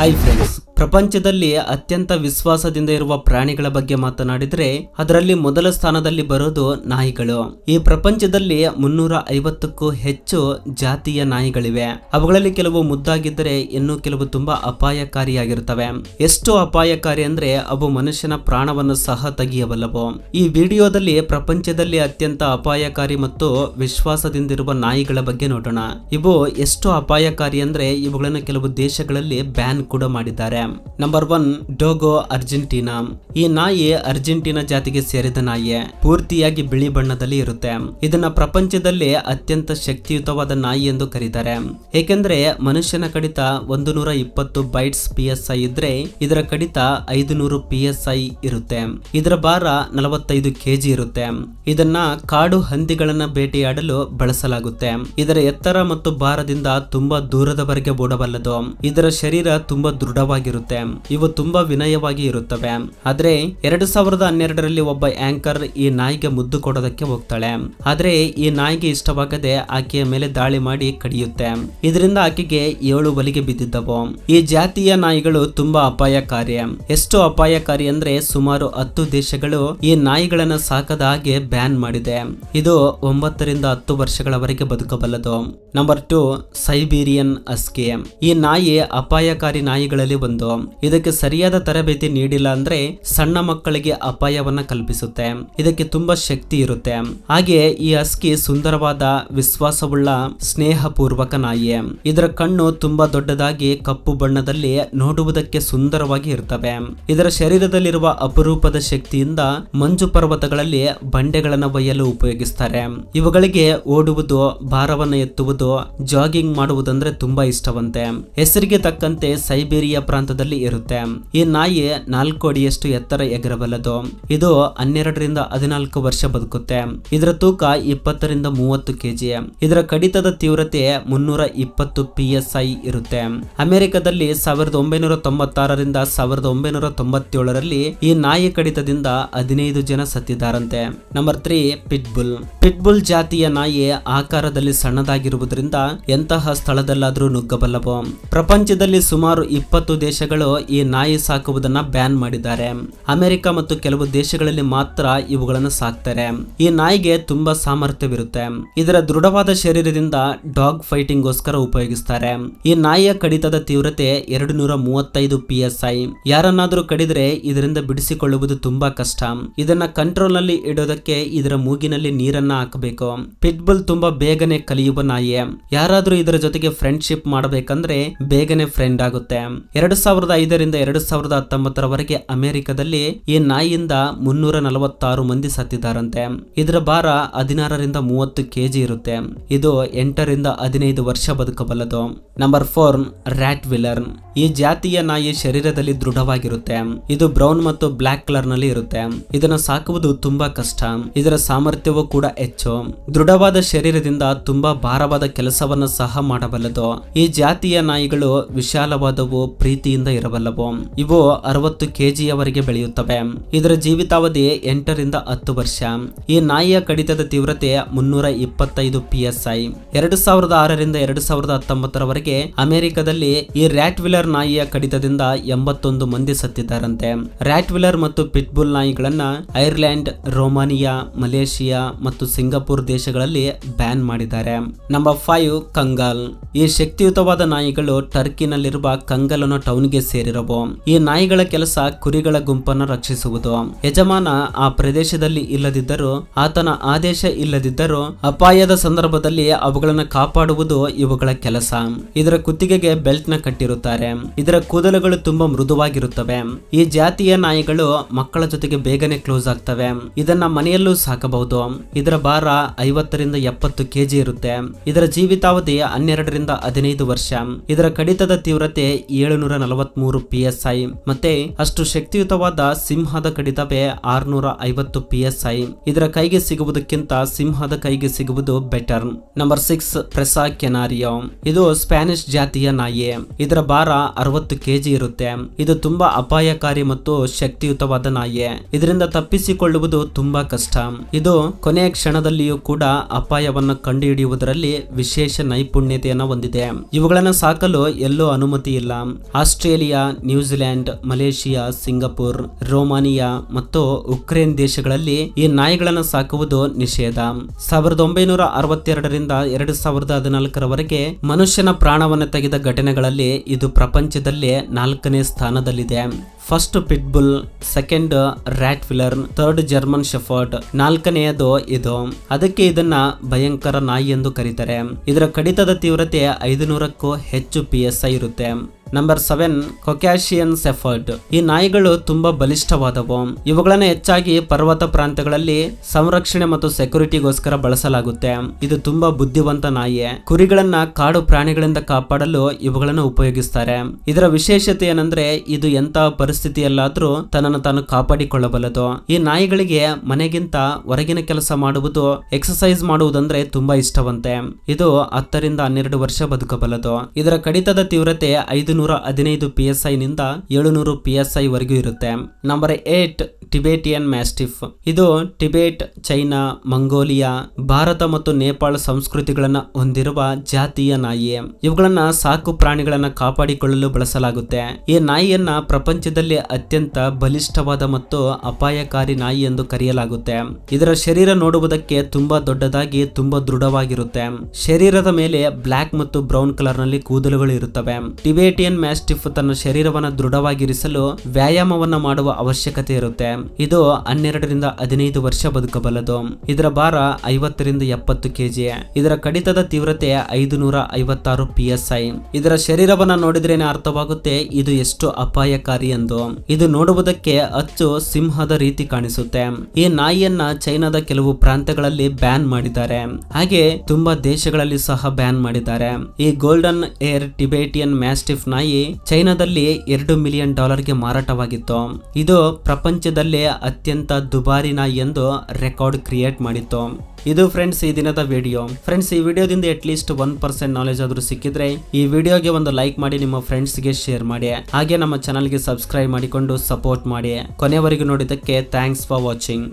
Hi friends, ಪ್ರಪಂಚದಲ್ಲಿ ಅತ್ಯಂತ ವಿಶ್ವಾಸದಿಂದ ಇರುವ ಪ್ರಾಣಿಗಳ ಬಗ್ಗೆ ಮಾತನಾಡಿದರೆ ಅದರಲ್ಲಿ ಮೊದಲ ಸ್ಥಾನದಲ್ಲಿ ಬರೋದು ನಾಯಿಗಳು ಈ ಪ್ರಪಂಚದಲ್ಲಿ ಮುನ್ನೂರ ಐವತ್ತಕ್ಕೂ ಹೆಚ್ಚು ಜಾತಿಯ ನಾಯಿಗಳಿವೆ ಅವುಗಳಲ್ಲಿ ಕೆಲವು ಮುದ್ದಾಗಿದ್ದರೆ ಇನ್ನು ಕೆಲವು ತುಂಬಾ ಅಪಾಯಕಾರಿಯಾಗಿರುತ್ತವೆ ಎಷ್ಟು ಅಪಾಯಕಾರಿ ಅಂದ್ರೆ ಅವು ಮನುಷ್ಯನ ಪ್ರಾಣವನ್ನು ಸಹ ತೆಗೆಯಬಲ್ಲವು ಈ ವಿಡಿಯೋದಲ್ಲಿ ಪ್ರಪಂಚದಲ್ಲಿ ಅತ್ಯಂತ ಅಪಾಯಕಾರಿ ಮತ್ತು ವಿಶ್ವಾಸದಿಂದಿರುವ ನಾಯಿಗಳ ಬಗ್ಗೆ ನೋಡೋಣ ಇವು ಎಷ್ಟು ಅಪಾಯಕಾರಿ ಅಂದ್ರೆ ಇವುಗಳನ್ನು ಕೆಲವು ದೇಶಗಳಲ್ಲಿ ಬ್ಯಾನ್ ಕೂಡ ಮಾಡಿದ್ದಾರೆ ನಂಬರ್ ಒನ್ ಡೋಗೋ ಅರ್ಜೆಂಟೀನಾ ಈ ನಾಯಿ ಅರ್ಜೆಂಟೀನಾ ಜಾತಿಗೆ ಸೇರಿದ ನಾಯಿ ಪೂರ್ತಿಯಾಗಿ ಬಿಳಿ ಬಣ್ಣದಲ್ಲಿ ಇರುತ್ತೆ ಇದನ್ನ ಪ್ರಪಂಚದಲ್ಲಿ ಅತ್ಯಂತ ಶಕ್ತಿಯುತವಾದ ನಾಯಿ ಎಂದು ಕರೀತಾರೆ ಏಕೆಂದ್ರೆ ಮನುಷ್ಯನ ಕಡಿತ ಒಂದು ನೂರ ಇಪ್ಪತ್ತು ಬೈಟ್ಸ್ ಪಿ ಎಸ್ ಐ ಇದ್ರೆ ಇದರ ಕಡಿತ ಐದು ನೂರು ಪಿ ಎಸ್ ಐ ಇರುತ್ತೆ ಇದರ ಭಾರ ನಲವತ್ತೈದು ಕೆಜಿ ಇರುತ್ತೆ ಇದನ್ನ ಕಾಡು ಹಂದಿಗಳನ್ನ ಭೇಟಿಯಾಡಲು ಬಳಸಲಾಗುತ್ತೆ ಇದರ ಎತ್ತರ ಮತ್ತು ಭಾರದಿಂದ ತುಂಬಾ ದೂರದವರೆಗೆ ಓಡಬಲ್ಲದು ಇದರ ಶರೀರ ತುಂಬಾ ದೃಢವಾಗಿರುತ್ತೆ ಇರುತ್ತೆ ಇವು ತುಂಬಾ ವಿನಯವಾಗಿ ಇರುತ್ತವೆ ಆದ್ರೆ ಎರಡು ಸಾವಿರದ ಹನ್ನೆರಡರಲ್ಲಿ ಒಬ್ಬ ಆಂಕರ್ ಈ ನಾಯಿಗೆ ಮುದ್ದು ಕೊಡೋದಕ್ಕೆ ಹೋಗ್ತಾಳೆ ಆದ್ರೆ ಈ ನಾಯಿಗೆ ಇಷ್ಟವಾಗದೆ ಆಕೆಯ ಮೇಲೆ ದಾಳಿ ಮಾಡಿ ಕಡಿಯುತ್ತೆ ಇದರಿಂದ ಆಕೆಗೆ ಏಳು ಬಲಿಗೆ ಬಿದ್ದಿದ್ದವು ಈ ಜಾತಿಯ ನಾಯಿಗಳು ತುಂಬಾ ಅಪಾಯಕಾರಿ ಎಷ್ಟು ಅಪಾಯಕಾರಿ ಅಂದ್ರೆ ಸುಮಾರು ಹತ್ತು ದೇಶಗಳು ಈ ನಾಯಿಗಳನ್ನ ಸಾಕದ ಹಾಗೆ ಬ್ಯಾನ್ ಮಾಡಿದೆ ಇದು ಒಂಬತ್ತರಿಂದ ಹತ್ತು ವರ್ಷಗಳವರೆಗೆ ಬದುಕಬಲ್ಲದು ನಂಬರ್ ಟು ಸೈಬೀರಿಯನ್ ಅಸ್ಕಿ ಈ ನಾಯಿ ಅಪಾಯಕಾರಿ ನಾಯಿಗಳಲ್ಲಿ ಒಂದು ಇದಕ್ಕೆ ಸರಿಯಾದ ತರಬೇತಿ ನೀಡಿಲ್ಲ ಅಂದ್ರೆ ಸಣ್ಣ ಮಕ್ಕಳಿಗೆ ಅಪಾಯವನ್ನ ಕಲ್ಪಿಸುತ್ತೆ ಇದಕ್ಕೆ ತುಂಬಾ ಶಕ್ತಿ ಇರುತ್ತೆ ಹಾಗೆ ಈ ಹಸ್ಕಿ ಸುಂದರವಾದ ವಿಶ್ವಾಸವುಳ್ಳ ಸ್ನೇಹಪೂರ್ವಕ ನಾಯಿ ಇದರ ಕಣ್ಣು ತುಂಬಾ ದೊಡ್ಡದಾಗಿ ಕಪ್ಪು ಬಣ್ಣದಲ್ಲಿ ನೋಡುವುದಕ್ಕೆ ಸುಂದರವಾಗಿ ಇರ್ತವೆ ಇದರ ಶರೀರದಲ್ಲಿರುವ ಅಪರೂಪದ ಶಕ್ತಿಯಿಂದ ಮಂಜು ಪರ್ವತಗಳಲ್ಲಿ ಬಂಡೆಗಳನ್ನು ಒಯ್ಯಲು ಉಪಯೋಗಿಸ್ತಾರೆ ಇವುಗಳಿಗೆ ಓಡುವುದು ಭಾರವನ್ನು ಎತ್ತುವುದು ಜಾಗಿಂಗ್ ಮಾಡುವುದಂದ್ರೆ ತುಂಬಾ ಇಷ್ಟವಂತೆ ಹೆಸರಿಗೆ ತಕ್ಕಂತೆ ಸೈಬೇರಿಯಾ ಪ್ರಾಂತ ಹಂತದಲ್ಲಿ ಇರುತ್ತೆ ಈ ನಾಯಿ ನಾಲ್ಕು ಅಡಿಯಷ್ಟು ಎತ್ತರ ಎಗರಬಲ್ಲದು ಇದು ಹನ್ನೆರಡರಿಂದ ಹದಿನಾಲ್ಕು ವರ್ಷ ಬದುಕುತ್ತೆ ಇದರ ತೂಕ ಇಪ್ಪತ್ತರಿಂದ ಮೂವತ್ತು ಕೆಜಿ ಇದರ ಕಡಿತದ ತೀವ್ರತೆ ಮುನ್ನೂರ ಇಪ್ಪತ್ತು ಪಿ ಐ ಇರುತ್ತೆ ಅಮೆರಿಕದಲ್ಲಿ ಸಾವಿರದ ಒಂಬೈನೂರ ತೊಂಬತ್ತಾರರಿಂದ ಸಾವಿರದ ಒಂಬೈನೂರ ತೊಂಬತ್ತೇಳರಲ್ಲಿ ಈ ನಾಯಿ ಕಡಿತದಿಂದ ಹದಿನೈದು ಜನ ಸತ್ತಿದ್ದಾರಂತೆ ನಂಬರ್ ತ್ರೀ ಪಿಟ್ಬುಲ್ ಪಿಟ್ಬುಲ್ ಜಾತಿಯ ನಾಯಿ ಆಕಾರದಲ್ಲಿ ಸಣ್ಣದಾಗಿರುವುದರಿಂದ ಎಂತಹ ಸ್ಥಳದಲ್ಲಾದರೂ ನುಗ್ಗಬಲ್ಲವು ಪ್ರಪಂಚದಲ್ಲಿ ಸುಮಾರು ಇಪ್ಪತ್ತು ದೇಶ ದೇಶಗಳು ಈ ನಾಯಿ ಸಾಕುವುದನ್ನ ಬ್ಯಾನ್ ಮಾಡಿದ್ದಾರೆ ಅಮೆರಿಕ ಮತ್ತು ಕೆಲವು ದೇಶಗಳಲ್ಲಿ ಮಾತ್ರ ಇವುಗಳನ್ನು ಸಾಕ್ತಾರೆ ಈ ನಾಯಿಗೆ ತುಂಬಾ ಸಾಮರ್ಥ್ಯವಿರುತ್ತೆ ಇದರ ದೃಢವಾದ ಶರೀರದಿಂದ ಡಾಗ್ ಫೈಟಿಂಗ್ ಗೋಸ್ಕರ ಉಪಯೋಗಿಸ್ತಾರೆ ಈ ನಾಯಿಯ ಕಡಿತದ ತೀವ್ರತೆ ಎರಡು ನೂರ ಮೂವತ್ತೈದು ಪಿ ಐ ಕಡಿದ್ರೆ ಇದರಿಂದ ಬಿಡಿಸಿಕೊಳ್ಳುವುದು ತುಂಬಾ ಕಷ್ಟ ಇದನ್ನ ಕಂಟ್ರೋಲ್ ನಲ್ಲಿ ಇಡೋದಕ್ಕೆ ಇದರ ಮೂಗಿನಲ್ಲಿ ನೀರನ್ನ ಹಾಕಬೇಕು ಪಿಟ್ಬುಲ್ ತುಂಬಾ ಬೇಗನೆ ಕಲಿಯುವ ನಾಯಿ ಯಾರಾದರೂ ಇದರ ಜೊತೆಗೆ ಫ್ರೆಂಡ್ಶಿಪ್ ಮಾಡಬೇಕಂದ್ರೆ ಬೇಗನೆ ಫ್ರೆಂಡ್ ಆಗುತ್ತೆ ಎರಡು ಸಾವಿರದ ಐದರಿಂದ ಎರಡು ಸಾವಿರದ ಹತ್ತೊಂಬತ್ತರವರೆಗೆ ಅಮೆರಿಕದಲ್ಲಿ ಈ ನಾಯಿಯಿಂದ ಮುನ್ನೂರ ನಲವತ್ತಾರು ಮಂದಿ ಸತ್ತಿದ್ದಾರಂತೆ ಇದರ ಭಾರ ಹದಿನಾರರಿಂದ ಮೂವತ್ತು ಕೆಜಿ ಇರುತ್ತೆ ಇದು ಎಂಟರಿಂದ ಹದಿನೈದು ವರ್ಷ ಬದುಕಬಲ್ಲದು ನಂಬರ್ ಫೋರ್ ರ್ಯಾಟ್ ವಿಲರ್ ಈ ಜಾತಿಯ ನಾಯಿ ಶರೀರದಲ್ಲಿ ದೃಢವಾಗಿರುತ್ತೆ ಇದು ಬ್ರೌನ್ ಮತ್ತು ಬ್ಲಾಕ್ ಕಲರ್ ನಲ್ಲಿ ಇರುತ್ತೆ ಇದನ್ನು ಸಾಕುವುದು ತುಂಬಾ ಕಷ್ಟ ಇದರ ಸಾಮರ್ಥ್ಯವೂ ಕೂಡ ಹೆಚ್ಚು ದೃಢವಾದ ಶರೀರದಿಂದ ತುಂಬಾ ಭಾರವಾದ ಕೆಲಸವನ್ನು ಸಹ ಮಾಡಬಲ್ಲದು ಈ ಜಾತಿಯ ನಾಯಿಗಳು ವಿಶಾಲವಾದವು ಪ್ರೀತಿ ರೋಗದಿಂದ ಇರಬಲ್ಲವು ಇವು ಅರವತ್ತು ಕೆಜಿಯವರೆಗೆ ಬೆಳೆಯುತ್ತವೆ ಇದರ ಜೀವಿತಾವಧಿ ಎಂಟರಿಂದ ಹತ್ತು ವರ್ಷ ಈ ನಾಯಿಯ ಕಡಿತದ ತೀವ್ರತೆ ಮುನ್ನೂರ ಇಪ್ಪತ್ತೈದು ಪಿಎಸ್ಐ ಎರಡು ಸಾವಿರದ ಆರರಿಂದ ಎರಡು ಸಾವಿರದ ಹತ್ತೊಂಬತ್ತರವರೆಗೆ ಅಮೆರಿಕದಲ್ಲಿ ಈ ರ್ಯಾಟ್ ವಿಲರ್ ನಾಯಿಯ ಕಡಿತದಿಂದ ಎಂಬತ್ತೊಂದು ಮಂದಿ ಸತ್ತಿದ್ದಾರಂತೆ ರ್ಯಾಟ್ ವಿಲರ್ ಮತ್ತು ಪಿಟ್ಬುಲ್ ನಾಯಿಗಳನ್ನ ಐರ್ಲೆಂಡ್ ರೋಮಾನಿಯಾ ಮಲೇಷಿಯಾ ಮತ್ತು ಸಿಂಗಾಪುರ್ ದೇಶಗಳಲ್ಲಿ ಬ್ಯಾನ್ ಮಾಡಿದ್ದಾರೆ ನಂಬರ್ ಫೈವ್ ಕಂಗಾಲ್ ಈ ಶಕ್ತಿಯುತವಾದ ನಾಯಿಗಳು ಟರ್ಕಿನಲ್ಲಿರುವ ಅನ್ನು ಟೌನ್ ಗುಂಪಿಗೆ ಸೇರಿರಬಹುದು ಈ ನಾಯಿಗಳ ಕೆಲಸ ಕುರಿಗಳ ಗುಂಪನ್ನು ರಕ್ಷಿಸುವುದು ಯಜಮಾನ ಆ ಪ್ರದೇಶದಲ್ಲಿ ಇಲ್ಲದಿದ್ದರೂ ಆತನ ಆದೇಶ ಇಲ್ಲದಿದ್ದರೂ ಅಪಾಯದ ಸಂದರ್ಭದಲ್ಲಿ ಅವುಗಳನ್ನು ಕಾಪಾಡುವುದು ಇವುಗಳ ಕೆಲಸ ಇದರ ಕುತ್ತಿಗೆಗೆ ಬೆಲ್ಟ್ ನ ಕಟ್ಟಿರುತ್ತಾರೆ ಇದರ ಕೂದಲುಗಳು ತುಂಬಾ ಮೃದುವಾಗಿರುತ್ತವೆ ಈ ಜಾತಿಯ ನಾಯಿಗಳು ಮಕ್ಕಳ ಜೊತೆಗೆ ಬೇಗನೆ ಕ್ಲೋಸ್ ಆಗ್ತವೆ ಇದನ್ನ ಮನೆಯಲ್ಲೂ ಸಾಕಬಹುದು ಇದರ ಭಾರ ಐವತ್ತರಿಂದ ಎಪ್ಪತ್ತು ಕೆಜಿ ಇರುತ್ತೆ ಇದರ ಜೀವಿತಾವಧಿ ಹನ್ನೆರಡರಿಂದ ಹದಿನೈದು ವರ್ಷ ಇದರ ಕಡಿತದ ತೀವ್ರತೆ ಏಳುನೂರ ನಲವತ್ಮೂರು ಪಿ ಎಸ್ ಐ ಮತ್ತೆ ಅಷ್ಟು ಶಕ್ತಿಯುತವಾದ ಸಿಂಹದ ಕಡಿತವೇ ಆರ್ನೂರ ಐವತ್ತು ಪಿ ಎಸ್ ಐ ಇದರ ಕೈಗೆ ಸಿಗುವುದಕ್ಕಿಂತ ಸಿಂಹದ ಕೈಗೆ ಸಿಗುವುದು better number six Presa Canario ಇದು ಸ್ಪ್ಯಾನಿಶ್ ಜಾತಿಯ ನಾಯಿ ಇದರ ಭಾರ ಅರವತ್ತು ಕೆಜಿ ಇರುತ್ತೆ ಇದು ತುಂಬಾ ಅಪಾಯಕಾರಿ ಮತ್ತು ಶಕ್ತಿಯುತವಾದ ನಾಯಿ ಇದರಿಂದ ತಪ್ಪಿಸಿಕೊಳ್ಳುವುದು ತುಂಬಾ ಕಷ್ಟ ಇದು ಕೊನೆಯ ಕ್ಷಣದಲ್ಲಿಯೂ ಕೂಡ ಅಪಾಯವನ್ನು ಕಂಡುಹಿಡಿಯುವುದರಲ್ಲಿ ವಿಶೇಷ ನೈಪುಣ್ಯತೆಯನ್ನು ಹೊಂದಿದೆ ಇವುಗಳನ್ನು ಸಾಕಲು ಎಲ್ಲೂ ಅನುಮತಿ ಇಲ್ಲ Australia Australia New Zealand Malaysia Singapore Romania ಮತ್ತು ಉಕ್ರೇನ್ ದೇಶಗಳಲ್ಲಿ ಈ ನಾಯಿಗಳನ್ನು ಸಾಕುವುದು ನಿಷೇಧ ಸಾವಿರದ ಒಂಬೈನೂರ ಅರವತ್ತೆರಡರಿಂದ ಎರಡು ಸಾವಿರದ ಹದಿನಾಲ್ಕರವರೆಗೆ ಮನುಷ್ಯನ ಪ್ರಾಣವನ್ನು ತೆಗೆದ ಘಟನೆಗಳಲ್ಲಿ ಇದು ಪ್ರಪಂಚದಲ್ಲೇ ನಾಲ್ಕನೇ ಸ್ಥಾನದಲ್ಲಿದೆ ಫಸ್ಟ್ ಪಿಟ್ಬುಲ್ ಸೆಕೆಂಡ್ ರ್ಯಾಟ್ ವಿಲರ್ನ್ ಥರ್ಡ್ ಜರ್ಮನ್ ಶೆಫರ್ಟ್ ನಾಲ್ಕನೆಯದು ಇದು ಅದಕ್ಕೆ ಇದನ್ನ ಭಯಂಕರ ನಾಯಿ ಎಂದು ಕರೀತಾರೆ ಇದರ ಕಡಿತದ ತೀವ್ರತೆ ನೂರಕ್ಕೂ ಹೆಚ್ಚು ಪಿ ಎಸ್ ಐ ಇರುತ್ತೆ ನಂಬರ್ ಸೆವೆನ್ ಕೊಕ್ಯಾಶಿಯನ್ ಸೆಫರ್ಟ್ ಈ ನಾಯಿಗಳು ತುಂಬಾ ಬಲಿಷ್ಠವಾದವು ಇವುಗಳನ್ನು ಹೆಚ್ಚಾಗಿ ಪರ್ವತ ಪ್ರಾಂತಗಳಲ್ಲಿ ಸಂರಕ್ಷಣೆ ಮತ್ತು ಸೆಕ್ಯೂರಿಟಿಗೋಸ್ಕರ ಬಳಸಲಾಗುತ್ತೆ ಇದು ತುಂಬಾ ಬುದ್ಧಿವಂತ ನಾಯಿ ಕುರಿಗಳನ್ನ ಕಾಡು ಪ್ರಾಣಿಗಳಿಂದ ಕಾಪಾಡಲು ಇವುಗಳನ್ನು ಉಪಯೋಗಿಸ್ತಾರೆ ಇದರ ವಿಶೇಷತೆ ಏನಂದ್ರೆ ಇದು ಎಂತಹ ಪರಿಸ್ಥಿತಿ ಪರಿಸ್ಥಿತಿಯಲ್ಲಾದರೂ ತನ್ನನ್ನು ತಾನು ಕಾಪಾಡಿಕೊಳ್ಳಬಲ್ಲದು ಈ ನಾಯಿಗಳಿಗೆ ಮನೆಗಿಂತ ಹೊರಗಿನ ಕೆಲಸ ಮಾಡುವುದು ಎಕ್ಸಸೈಸ್ ಮಾಡುವುದಂದ್ರೆ ತುಂಬಾ ಇಷ್ಟವಂತೆ ಇದು ಹತ್ತರಿಂದ ಹನ್ನೆರಡು ವರ್ಷ ಬದುಕಬಲ್ಲದು ಇದರ ಕಡಿತದ ತೀವ್ರತೆ ಐದು ನೂರ ಹದಿನೈದು ಪಿ ಎಸ್ ನಿಂದ ಏಳುನೂರು ಪಿ ಎಸ್ ಐ ವರೆಗೂ ಇರುತ್ತೆ ನಂಬರ್ ಏಟ್ ಟಿಬೇಟಿಯನ್ ಮ್ಯಾಸ್ಟಿಫ್ ಇದು ಟಿಬೆಟ್ ಚೈನಾ ಮಂಗೋಲಿಯಾ ಭಾರತ ಮತ್ತು ನೇಪಾಳ ಸಂಸ್ಕೃತಿಗಳನ್ನ ಹೊಂದಿರುವ ಜಾತಿಯ ನಾಯಿ ಇವುಗಳನ್ನ ಸಾಕು ಪ್ರಾಣಿಗಳನ್ನ ಕಾಪಾಡಿಕೊಳ್ಳಲು ಬಳಸಲಾಗುತ್ತೆ ಈ ನಾಯಿಯನ್ನ ಪ್ರಪಂಚದಲ್ಲಿ ಅತ್ಯಂತ ಬಲಿಷ್ಠವಾದ ಮತ್ತು ಅಪಾಯಕಾರಿ ನಾಯಿ ಎಂದು ಕರೆಯಲಾಗುತ್ತೆ ಇದರ ಶರೀರ ನೋಡುವುದಕ್ಕೆ ತುಂಬಾ ದೊಡ್ಡದಾಗಿ ತುಂಬಾ ದೃಢವಾಗಿರುತ್ತೆ ಶರೀರದ ಮೇಲೆ ಬ್ಲಾಕ್ ಮತ್ತು ಬ್ರೌನ್ ಕಲರ್ ನಲ್ಲಿ ಕೂದಲುಗಳು ಇರುತ್ತವೆ ಟಿಬೇಟಿಯನ್ ಮ್ಯಾಸ್ಟಿಫ್ ತನ್ನ ಶರೀರವನ್ನು ದೃಢವಾಗಿರಿಸಲು ವ್ಯಾಯಾಮವನ್ನ ಮಾಡುವ ಅವಶ್ಯಕತೆ ಇರುತ್ತೆ ಇದು ಹನ್ನೆರಡರಿಂದ ಹದಿನೈದು ವರ್ಷ ಬದುಕಬಲ್ಲದು ಇದರ ಭಾರ ಐವತ್ತರಿಂದ ಎಪ್ಪತ್ತು ಕೆಜಿ ಇದರ ಕಡಿತದ ತೀವ್ರತೆ ಐದು ನೂರ ಐವತ್ತಾರು ಪಿ ಐ ಇದರ ಶರೀರವನ್ನ ನೋಡಿದ್ರೇನೆ ಅರ್ಥವಾಗುತ್ತೆ ಇದು ಎಷ್ಟು ಅಪಾಯಕಾರಿ ಎಂದು ಒಂದು ಇದು ನೋಡುವುದಕ್ಕೆ ಅಚ್ಚು ಸಿಂಹದ ರೀತಿ ಕಾಣಿಸುತ್ತೆ ಈ ನಾಯಿಯನ್ನ ಚೈನಾದ ಕೆಲವು ಪ್ರಾಂತ್ಯಗಳಲ್ಲಿ ಬ್ಯಾನ್ ಮಾಡಿದ್ದಾರೆ ಹಾಗೆ ತುಂಬಾ ದೇಶಗಳಲ್ಲಿ ಸಹ ಬ್ಯಾನ್ ಮಾಡಿದ್ದಾರೆ ಈ ಗೋಲ್ಡನ್ ಏರ್ ಟಿಬೇಟಿಯನ್ ಮ್ಯಾಸ್ಟಿಫ್ ನಾಯಿ ಚೈನಾದಲ್ಲಿ ಎರಡು ಮಿಲಿಯನ್ ಡಾಲರ್ ಗೆ ಮಾರಾಟವಾಗಿತ್ತು ಇದು ಪ್ರಪಂಚದಲ್ಲೇ ಅತ್ಯಂತ ದುಬಾರಿ ನಾಯಿ ಎಂದು ರೆಕಾರ್ಡ್ ಕ್ರಿಯೇಟ್ ಮಾಡಿತ್ತು ಇದು ಫ್ರೆಂಡ್ಸ್ ಈ ದಿನದ ವಿಡಿಯೋ ಫ್ರೆಂಡ್ಸ್ ಈ ವಿಡಿಯೋದಿಂದ at least one percent knowledge ಆದ್ರೂ ಸಿಕ್ಕಿದ್ರೆ ಈ ವಿಡಿಯೋಗೆ ಒಂದು ಲೈಕ್ ಮಾಡಿ ನಿಮ್ಮ ಫ್ರೆಂಡ್ಸ್ ಗೆ ಶೇರ್ ಮಾಡಿ ಹಾಗೆ ನಮ್ಮ ಚಾನಲ್ಗೆ ಸಬ್ಸ್ಕ್ರೈಬ್ ಮಾಡಿಕೊಂಡು ಸಪೋರ್ಟ್ ಮಾಡಿ ಕೊನೆವರೆಗೂ ನೋಡಿದ್ದಕ್ಕೆ ಥ್ಯಾಂಕ್ಸ್ ಫಾರ್ ವಾಚಿಂಗ್